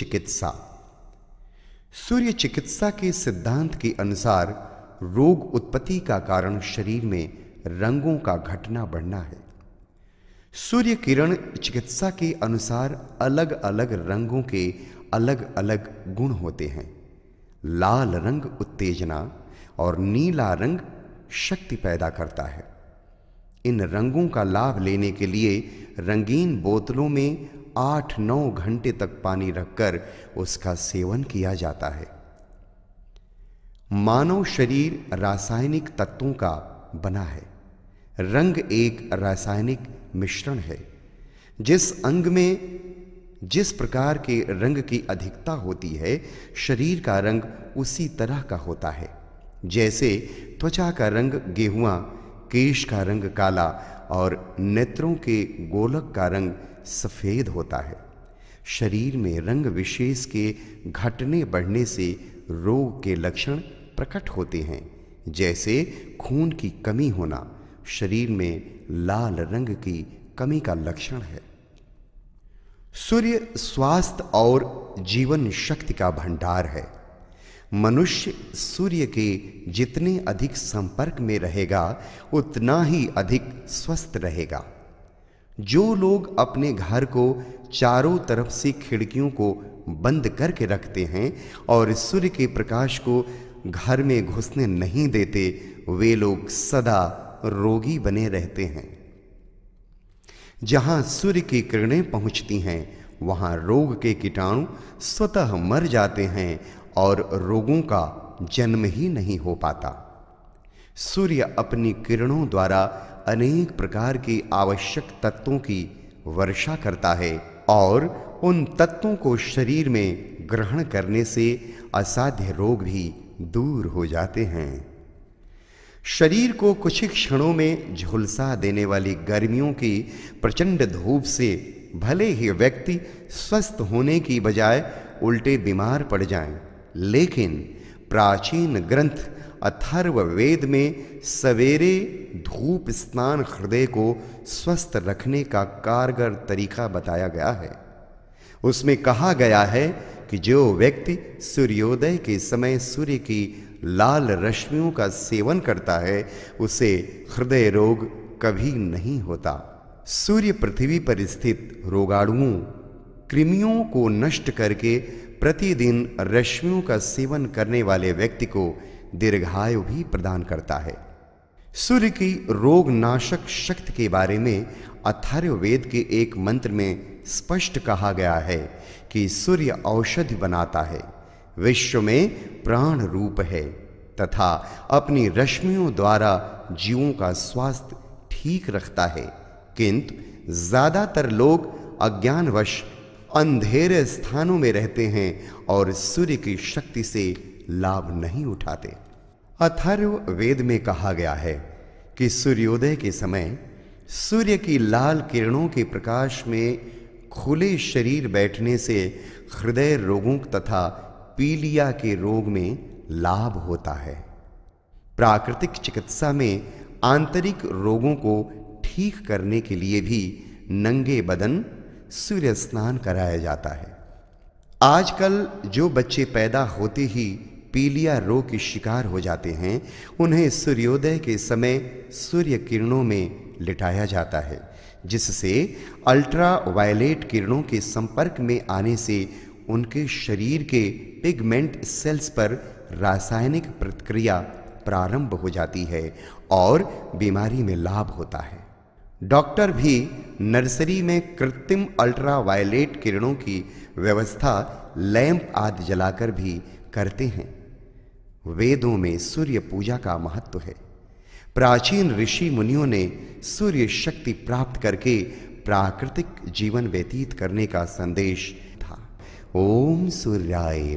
चिकित्सा सूर्य चिकित्सा के सिद्धांत के अनुसार रोग उत्पत्ति का कारण शरीर में रंगों का घटना बढ़ना है सूर्य किरण चिकित्सा के अनुसार अलग अलग रंगों के अलग अलग गुण होते हैं लाल रंग उत्तेजना और नीला रंग शक्ति पैदा करता है इन रंगों का लाभ लेने के लिए रंगीन बोतलों में आठ नौ घंटे तक पानी रखकर उसका सेवन किया जाता है मानव शरीर रासायनिक तत्वों का बना है रंग एक रासायनिक मिश्रण है जिस अंग में जिस प्रकार के रंग की अधिकता होती है शरीर का रंग उसी तरह का होता है जैसे त्वचा का रंग गेहुआ केश का रंग काला और नेत्रों के गोलक का रंग सफ़ेद होता है शरीर में रंग विशेष के घटने बढ़ने से रोग के लक्षण प्रकट होते हैं जैसे खून की कमी होना शरीर में लाल रंग की कमी का लक्षण है सूर्य स्वास्थ्य और जीवन शक्ति का भंडार है मनुष्य सूर्य के जितने अधिक संपर्क में रहेगा उतना ही अधिक स्वस्थ रहेगा जो लोग अपने घर को चारों तरफ से खिड़कियों को बंद करके रखते हैं और सूर्य के प्रकाश को घर में घुसने नहीं देते वे लोग सदा रोगी बने रहते हैं जहां सूर्य की किरणें पहुंचती हैं वहां रोग के कीटाणु स्वतः मर जाते हैं और रोगों का जन्म ही नहीं हो पाता सूर्य अपनी किरणों द्वारा अनेक प्रकार के आवश्यक तत्वों की वर्षा करता है और उन तत्वों को शरीर में ग्रहण करने से असाध्य रोग भी दूर हो जाते हैं शरीर को कुछ क्षणों में झुलसा देने वाली गर्मियों की प्रचंड धूप से भले ही व्यक्ति स्वस्थ होने की बजाय उल्टे बीमार पड़ जाएं, लेकिन प्राचीन ग्रंथ वेद में सवेरे धूप स्नान हृदय को स्वस्थ रखने का कारगर तरीका बताया गया है उसमें कहा गया है कि जो व्यक्ति सूर्योदय के समय सूर्य की लाल रश्मियों का सेवन करता है उसे हृदय रोग कभी नहीं होता सूर्य पृथ्वी पर स्थित रोगाणुओं कृमियों को नष्ट करके प्रतिदिन रश्मियों का सेवन करने वाले व्यक्ति को दीर्घायु भी प्रदान करता है सूर्य की रोग नाशक शक्ति के बारे में अथर्ववेद के एक मंत्र में स्पष्ट कहा गया है कि सूर्य औषधि बनाता है विश्व में प्राण रूप है तथा अपनी रश्मियों द्वारा जीवों का स्वास्थ्य ठीक रखता है किंतु ज्यादातर लोग अज्ञानवश अंधेरे स्थानों में रहते हैं और सूर्य की शक्ति से लाभ नहीं उठाते अथर्व वेद में कहा गया है कि सूर्योदय के समय सूर्य की लाल किरणों के प्रकाश में खुले शरीर बैठने से हृदय रोगों तथा पीलिया के रोग में लाभ होता है प्राकृतिक चिकित्सा में आंतरिक रोगों को ठीक करने के लिए भी नंगे बदन सूर्य स्नान कराया जाता है आजकल जो बच्चे पैदा होते ही पीलिया रोग के शिकार हो जाते हैं उन्हें सूर्योदय के समय सूर्य किरणों में लिटाया जाता है जिससे अल्ट्रा वायलेट किरणों के संपर्क में आने से उनके शरीर के पिगमेंट सेल्स पर रासायनिक प्रतिक्रिया प्रारंभ हो जाती है और बीमारी में लाभ होता है डॉक्टर भी नर्सरी में कृत्रिम अल्ट्रावायलेट किरणों की व्यवस्था लैंप आदि जलाकर भी करते हैं वेदों में सूर्य पूजा का महत्व है प्राचीन ऋषि मुनियों ने सूर्य शक्ति प्राप्त करके प्राकृतिक जीवन व्यतीत करने का संदेश था ओम सूर्याय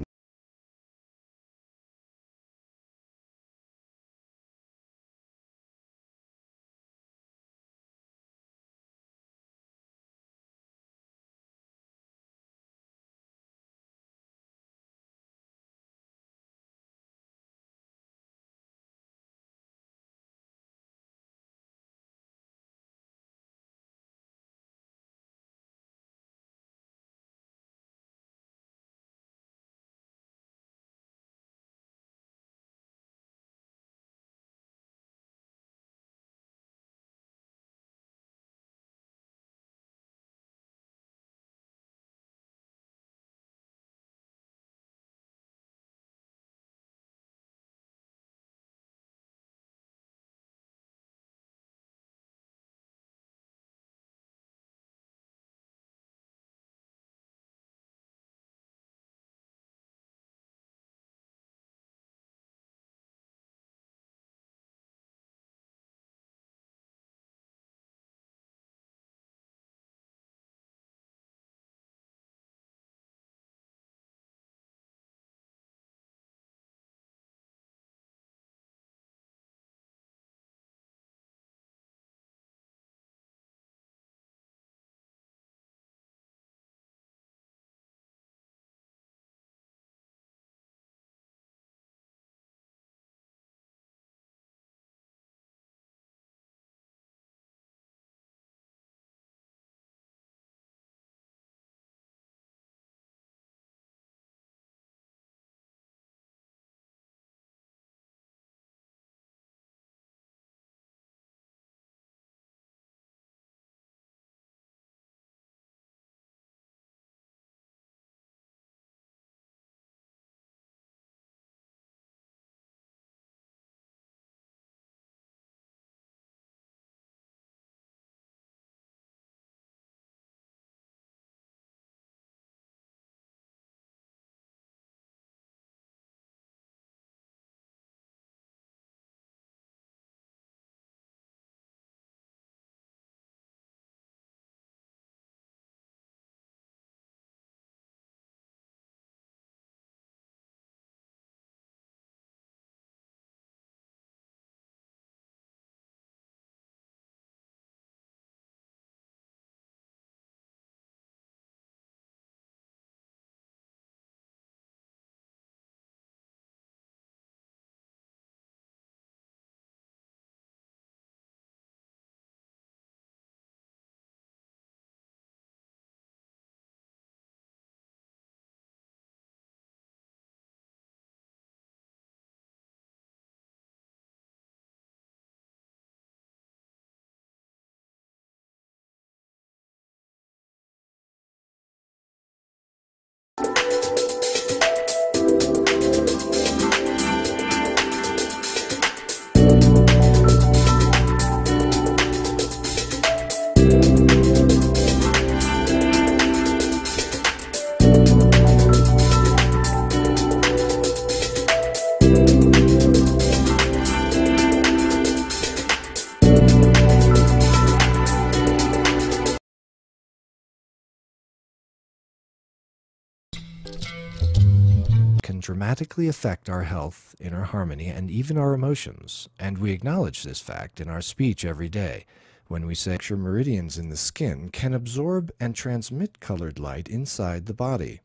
can dramatically affect our health, inner harmony, and even our emotions, and we acknowledge this fact in our speech every day when we say your meridians in the skin can absorb and transmit colored light inside the body.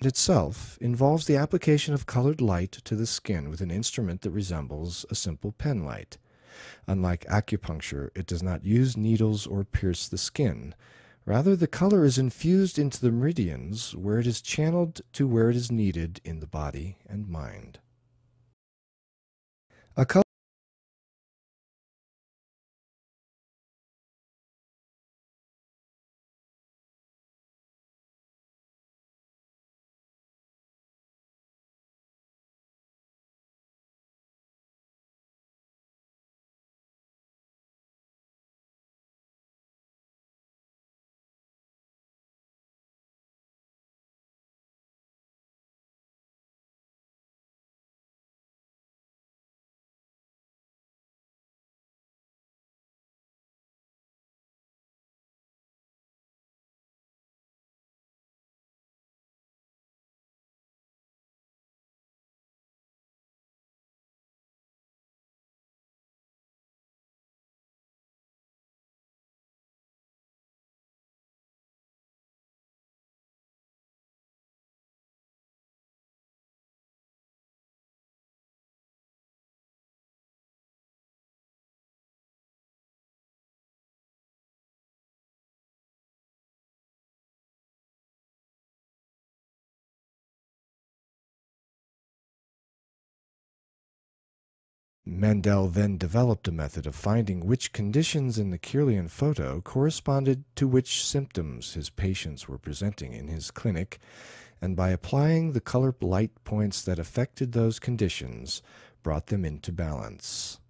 It itself involves the application of colored light to the skin with an instrument that resembles a simple penlight. Unlike acupuncture, it does not use needles or pierce the skin, Rather, the color is infused into the meridians where it is channeled to where it is needed in the body and mind. A color Mandel then developed a method of finding which conditions in the Kirlian photo corresponded to which symptoms his patients were presenting in his clinic, and by applying the color light points that affected those conditions, brought them into balance.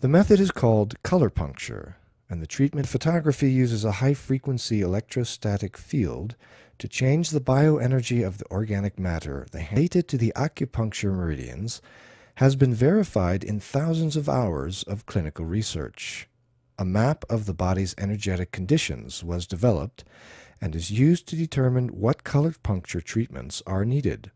The method is called color puncture, and the treatment photography uses a high frequency electrostatic field to change the bioenergy of the organic matter, they hate it to the acupuncture meridians has been verified in thousands of hours of clinical research. A map of the body's energetic conditions was developed and is used to determine what colored puncture treatments are needed.